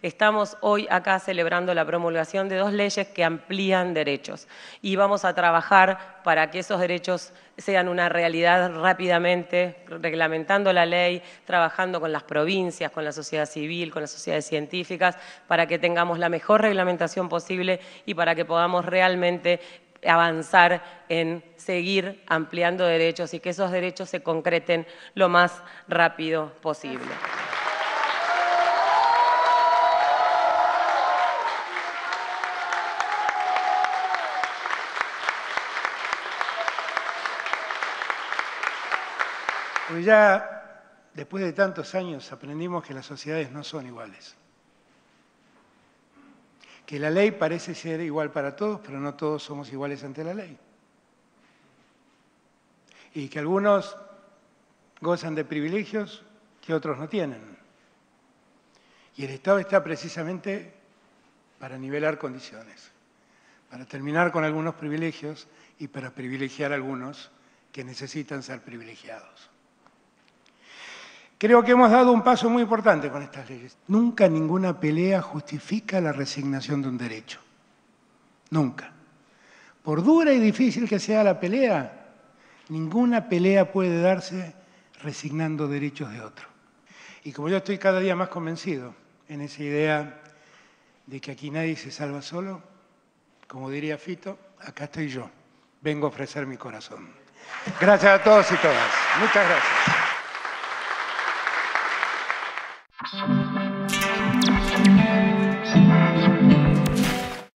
Estamos hoy acá celebrando la promulgación de dos leyes que amplían derechos y vamos a trabajar para que esos derechos sean una realidad rápidamente, reglamentando la ley, trabajando con las provincias, con la sociedad civil, con las sociedades científicas, para que tengamos la mejor reglamentación posible y para que podamos realmente avanzar en seguir ampliando derechos y que esos derechos se concreten lo más rápido posible. Porque ya después de tantos años aprendimos que las sociedades no son iguales. Que la ley parece ser igual para todos, pero no todos somos iguales ante la ley. Y que algunos gozan de privilegios que otros no tienen. Y el Estado está precisamente para nivelar condiciones, para terminar con algunos privilegios y para privilegiar a algunos que necesitan ser privilegiados. Creo que hemos dado un paso muy importante con estas leyes. Nunca ninguna pelea justifica la resignación de un derecho. Nunca. Por dura y difícil que sea la pelea, ninguna pelea puede darse resignando derechos de otro. Y como yo estoy cada día más convencido en esa idea de que aquí nadie se salva solo, como diría Fito, acá estoy yo. Vengo a ofrecer mi corazón. Gracias a todos y todas. Muchas gracias.